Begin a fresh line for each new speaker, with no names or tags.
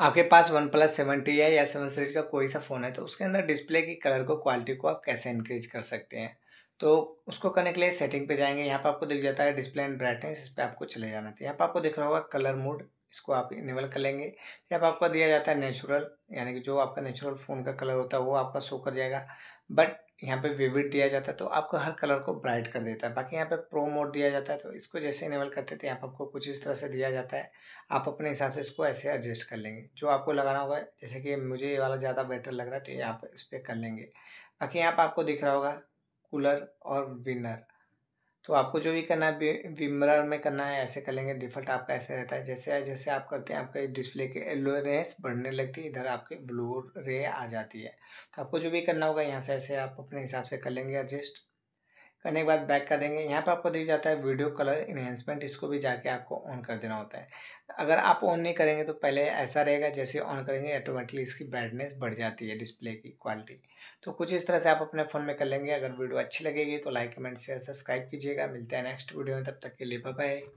आपके पास one plus seventy है या सेवन सीरीज का कोई सा फ़ोन है तो उसके अंदर डिस्प्ले की कलर को क्वालिटी को आप कैसे इंक्रीज कर सकते हैं तो उसको करने के लिए सेटिंग पे जाएंगे यहाँ पर आपको दिख जाता है डिस्प्ले एंड ब्राइटनेस इस पर आपको चले जाना था यहाँ पर आपको दिख रहा होगा कलर मोड इसको आप इनेबल कर लेंगे जब आपका दिया जाता है नेचुरल यानी कि जो आपका नेचुरल फ़ोन का कलर होता है वो आपका शो कर जाएगा बट यहाँ पे विविड दिया जाता है तो आपका हर कलर को ब्राइट कर देता है बाकी यहाँ पे प्रो मोड दिया जाता है तो इसको जैसे इनेबल करते थे यहाँ पर आपको कुछ इस तरह से दिया जाता है आप अपने हिसाब से इसको ऐसे एडजस्ट कर लेंगे जो आपको लगाना होगा जैसे कि मुझे ये वाला ज़्यादा बेटर लग रहा है तो यहाँ पर इस पर कर लेंगे बाकी यहाँ पर आपको दिख रहा होगा कूलर और विनर तो आपको जो भी करना है विमरर में करना है ऐसे कर लेंगे डिफ़ल्ट आपका ऐसे रहता है जैसे जैसे आप करते हैं आपका डिस्प्ले के येलो रेस बढ़ने लगती है इधर आपके ब्लू रे आ जाती है तो आपको जो भी करना होगा यहाँ से ऐसे आप अपने हिसाब से कर लेंगे एडजस्ट करने के बाद बैक कर देंगे यहाँ पे आपको दिख जाता है वीडियो कलर इन्हेंसमेंट इसको भी जाके आपको ऑन कर देना होता है अगर आप ऑन नहीं करेंगे तो पहले ऐसा रहेगा जैसे ऑन करेंगे ऑटोमेटिकली इसकी ब्राइटनेस बढ़ जाती है डिस्प्ले की क्वालिटी तो कुछ इस तरह से आप अपने फ़ोन में कर लेंगे अगर वीडियो अच्छी लगेगी तो लाइक कमेंट शेयर सब्सक्राइब कीजिएगा मिलते हैं नेक्स्ट वीडियो में तब तक के लिए बाय